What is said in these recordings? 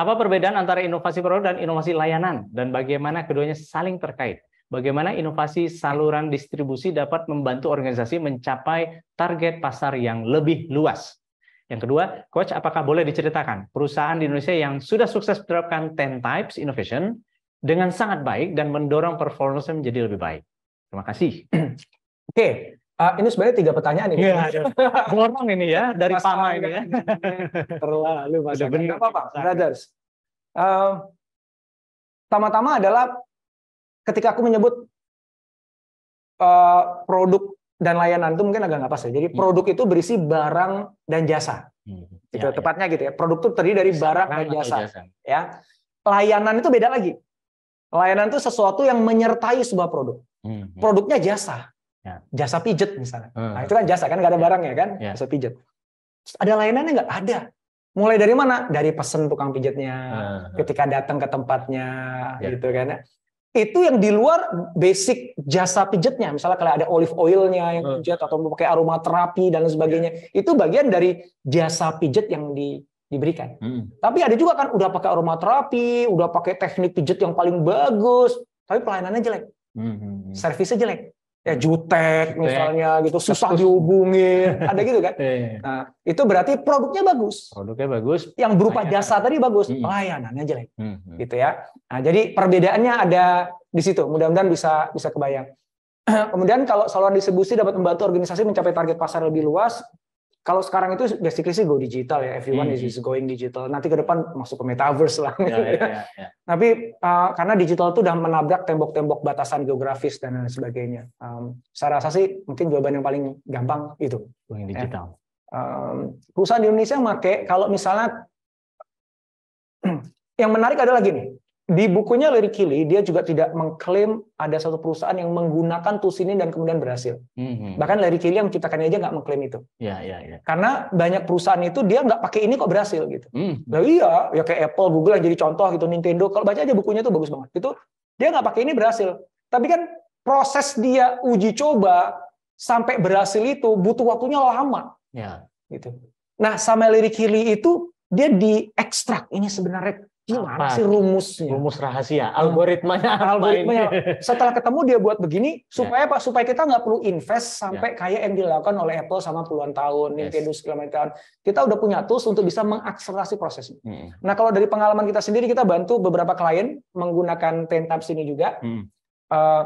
Apa perbedaan antara inovasi produk dan inovasi layanan dan bagaimana keduanya saling terkait? Bagaimana inovasi saluran distribusi dapat membantu organisasi mencapai target pasar yang lebih luas? Yang kedua, coach apakah boleh diceritakan perusahaan di Indonesia yang sudah sukses menerapkan 10 types innovation dengan sangat baik dan mendorong performance menjadi lebih baik? Terima kasih. Oke, okay. Uh, ini sebenarnya tiga pertanyaan ini. Iya, borong ini ya dari Mas ini ya. Terlalu banyak. Benar apa pak, brothers. Uh, ehm, Tama-tama adalah ketika aku menyebut uh, produk dan layanan itu mungkin agak nggak pas ya. Jadi hmm. produk itu berisi barang dan jasa. Hmm. Gitu, ya, ya. tepatnya ya. gitu ya. Produk itu terdiri dari barang dan jasa. jasa. Ya. Layanan itu beda lagi. Layanan itu sesuatu yang menyertai sebuah produk. Hmm. hmm. Produknya jasa. Ya. Jasa pijet misalnya. Hmm. Nah, itu kan jasa kan nggak ada ya. barang ya kan? Yeah. Jasa pijet. ada layanannya nggak? Ada. Mulai dari mana? Dari pesen tukang pijetnya, hmm. ketika datang ke tempatnya, yeah. gitu kan. Ya. Itu yang di luar basic jasa pijetnya. Misalnya kalau ada olive oilnya yang pijet atau pakai aroma terapi dan sebagainya. Ya. Itu bagian dari jasa pijet yang di diberikan. Hmm. Tapi ada juga kan udah pakai aromaterapi, udah pakai teknik pijat yang paling bagus, tapi pelayanannya jelek. Hmm. hmm, hmm. Servisnya jelek ya jutek misalnya gitu susah dihubungi ada gitu kan iya. nah itu berarti produknya bagus produknya bagus yang berupa jasa tadi bagus layanannya jelek mm-hmm. gitu ya nah jadi perbedaannya ada di situ mudah-mudahan bisa bisa kebayang kemudian kalau saluran distribusi dapat membantu organisasi mencapai target pasar lebih luas kalau sekarang itu basically sih go digital ya, everyone hmm. is going digital. Nanti ke depan masuk ke metaverse lah. Ya, ya, ya, ya. Tapi uh, karena digital itu udah menabrak tembok-tembok batasan geografis dan lain sebagainya. Um, saya rasa sih mungkin jawaban yang paling gampang itu. Going ya. digital. um, perusahaan di Indonesia make kalau misalnya yang menarik adalah gini, di bukunya Larry Kili, dia juga tidak mengklaim ada satu perusahaan yang menggunakan tools ini dan kemudian berhasil. Mm-hmm. Bahkan Larry Kili yang menciptakannya aja nggak mengklaim itu. Yeah, yeah, yeah. Karena banyak perusahaan itu dia nggak pakai ini kok berhasil gitu. Mm. Nah iya, ya kayak Apple, Google yang jadi contoh gitu, Nintendo. Kalau baca aja bukunya tuh bagus banget. Itu dia nggak pakai ini berhasil. Tapi kan proses dia uji coba sampai berhasil itu butuh waktunya lama. Yeah. Gitu. Nah sama Larry Kili itu dia diekstrak ini sebenarnya Gimana apa? sih rumusnya? Rumus rahasia, hmm. algoritmanya apa algoritmanya. Ini? Setelah ketemu dia buat begini ya. supaya ya. Pak supaya kita nggak perlu invest ya. sampai ya. kayak yang dilakukan oleh Apple sama puluhan tahun, yes. Nintendo segala tahun. Kita udah punya tools untuk bisa mengakselerasi proses. Hmm. Nah, kalau dari pengalaman kita sendiri kita bantu beberapa klien menggunakan Ten Times ini juga. Hmm. Uh,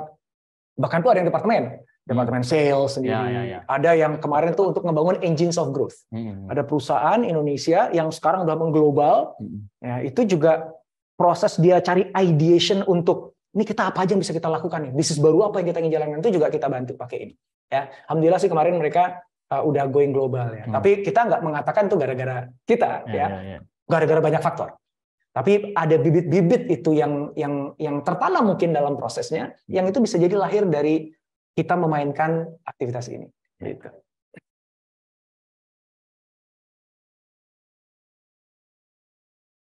bahkan tuh ada yang departemen departemen hmm. sales ya, sendiri. Ya, ya, ya. Ada yang kemarin tuh untuk ngebangun engines of growth. Hmm. Ada perusahaan Indonesia yang sekarang udah mengglobal. Hmm. Ya, itu juga proses dia cari ideation untuk ini kita apa aja yang bisa kita lakukan nih. Bisnis baru apa yang kita ingin jalankan itu juga kita bantu pakai ini. Ya, alhamdulillah sih kemarin mereka uh, udah going global ya. Hmm. Tapi kita nggak mengatakan tuh gara-gara kita ya. Gara-gara ya. Ya, ya, Gara-gara banyak faktor. Tapi ada bibit-bibit itu yang yang yang tertanam mungkin dalam prosesnya yang hmm. itu bisa jadi lahir dari kita memainkan aktivitas ini. Gitu.